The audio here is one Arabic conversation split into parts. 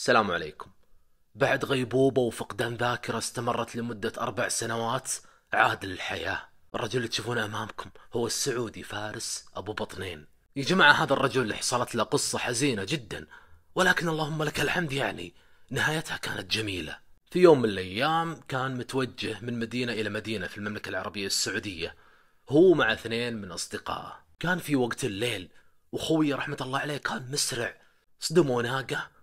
السلام عليكم بعد غيبوبة وفقدان ذاكرة استمرت لمدة أربع سنوات عاد للحياة الرجل اللي تشوفونه أمامكم هو السعودي فارس أبو بطنين يا جماعة هذا الرجل اللي حصلت له قصة حزينة جدا ولكن اللهم لك الحمد يعني نهايتها كانت جميلة في يوم من الأيام كان متوجه من مدينة إلى مدينة في المملكة العربية السعودية هو مع اثنين من أصدقائه كان في وقت الليل وخوي رحمة الله عليه كان مسرع صدموا ناقة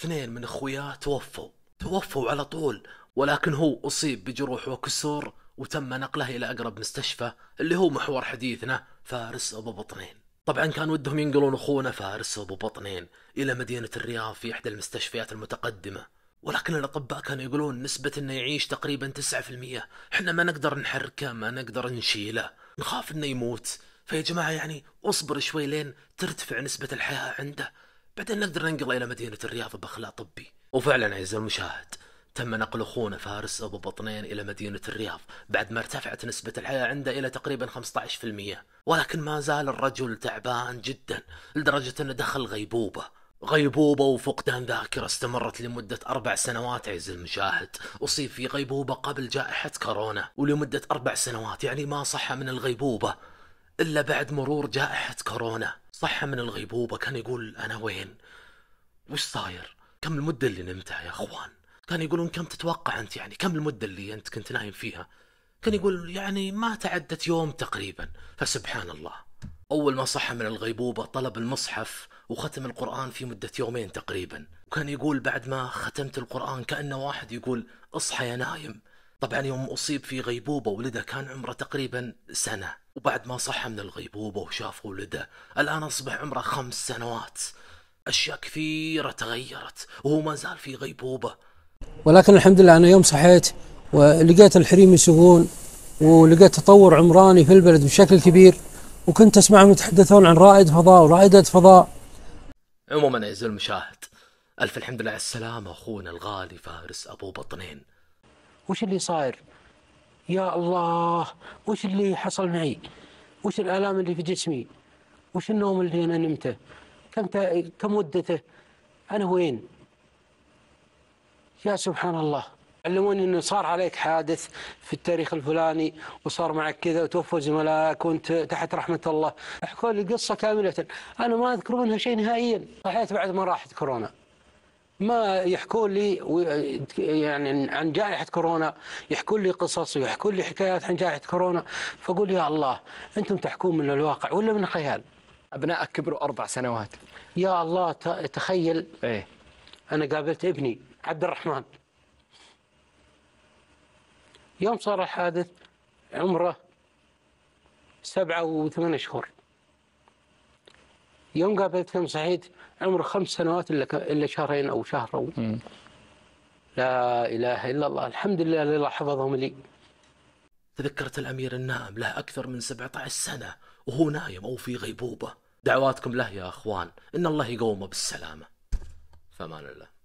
اثنين من اخوياه توفوا توفوا على طول ولكن هو أصيب بجروح وكسور وتم نقله إلى أقرب مستشفى اللي هو محور حديثنا فارس أبو بطنين طبعا كان ودهم ينقلون أخونا فارس أبو بطنين إلى مدينة الرياض في إحدى المستشفيات المتقدمة ولكن الأطباء كانوا يقولون نسبة أنه يعيش تقريبا 9% إحنا ما نقدر نحركه ما نقدر نشيله نخاف أنه يموت فيا جماعة يعني اصبر شوي لين ترتفع نسبة الحياة عنده بعدين نقدر ننقل إلى مدينة الرياض بخلاء طبي وفعلا عز المشاهد تم نقل أخونا فارس أبو بطنين إلى مدينة الرياض بعد ما ارتفعت نسبة الحياة عنده إلى تقريبا 15% ولكن ما زال الرجل تعبان جدا لدرجة أنه دخل غيبوبة غيبوبة وفقدان ذاكرة استمرت لمدة أربع سنوات عز المشاهد أصيب في غيبوبة قبل جائحة كورونا ولمدة أربع سنوات يعني ما صح من الغيبوبة إلا بعد مرور جائحة كورونا صحى من الغيبوبة كان يقول أنا وين وش صاير كم المدة اللي نمتها يا أخوان كان يقولون كم تتوقع أنت يعني كم المدة اللي أنت كنت نايم فيها كان يقول يعني ما تعدت يوم تقريبا فسبحان الله أول ما صحى من الغيبوبة طلب المصحف وختم القرآن في مدة يومين تقريبا وكان يقول بعد ما ختمت القرآن كأنه واحد يقول اصحى يا نايم طبعا يوم أصيب في غيبوبة ولده كان عمره تقريبا سنة وبعد ما صحى من الغيبوبة وشاف ولده الآن أصبح عمره خمس سنوات أشياء كثيرة تغيرت وهو ما زال في غيبوبة ولكن الحمد لله أنا يوم صحيت ولقيت الحريم يسوقون ولقيت تطور عمراني في البلد بشكل كبير وكنت أسمعهم يتحدثون عن رائد فضاء ورائدة فضاء عموما يا المشاهد ألف الحمد لله على السلامة أخونا الغالي فارس أبو بطنين وش اللي صاير يا الله وش اللي حصل معي وش الآلام اللي في جسمي وش النوم اللي أنا نمته كم تا... كم مدته أنا وين يا سبحان الله علموني انه صار عليك حادث في التاريخ الفلاني وصار معك كذا وتوفوا زملائك وانت تحت رحمه الله، احكوا لي قصه كامله، انا ما اذكر منها شيء نهائيا، صحيت بعد ما راحت كورونا. ما يحكوا لي يعني عن جائحة كورونا يحكوا لي قصص ويحكوا لي حكايات عن جائحة كورونا فأقول يا الله أنتم تحكون من الواقع ولا من الخيال أبنائك كبروا أربع سنوات يا الله تخيل إيه؟ أنا قابلت ابني عبد الرحمن يوم صار الحادث عمره سبعة وثمان شهور يوم قابلتكم صحيت عمره خمس سنوات الا الا شهرين او شهر او لا اله الا الله الحمد لله اللي حفظهم لي تذكرت الامير النائم له اكثر من 17 سنه وهو نايم او في غيبوبه دعواتكم له يا اخوان ان الله يقومه بالسلامه فمان الله